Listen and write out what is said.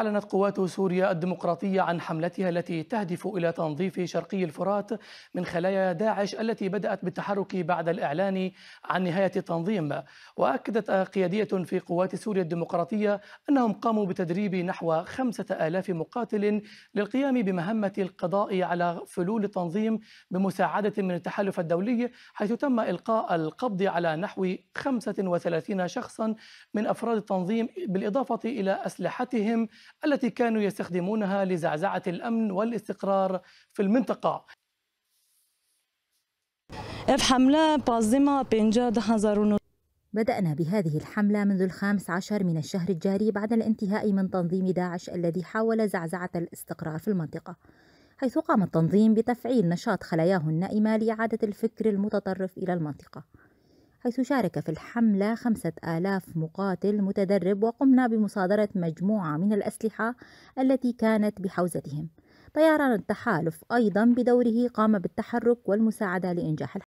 أعلنت قوات سوريا الديمقراطية عن حملتها التي تهدف إلى تنظيف شرقي الفرات من خلايا داعش التي بدأت بالتحرك بعد الإعلان عن نهاية التنظيم وأكدت قيادية في قوات سوريا الديمقراطية أنهم قاموا بتدريب نحو خمسة آلاف مقاتل للقيام بمهمة القضاء على فلول التنظيم بمساعدة من التحالف الدولي حيث تم إلقاء القبض على نحو 35 شخصا من أفراد التنظيم بالإضافة إلى أسلحتهم التي كانوا يستخدمونها لزعزعة الأمن والاستقرار في المنطقة بدأنا بهذه الحملة منذ الخامس عشر من الشهر الجاري بعد الانتهاء من تنظيم داعش الذي حاول زعزعة الاستقرار في المنطقة حيث قام التنظيم بتفعيل نشاط خلاياه النائمة لإعادة الفكر المتطرف إلى المنطقة حيث شارك في الحملة خمسة آلاف مقاتل متدرب وقمنا بمصادرة مجموعة من الأسلحة التي كانت بحوزتهم طيران التحالف أيضا بدوره قام بالتحرك والمساعدة لإنجاح الحملة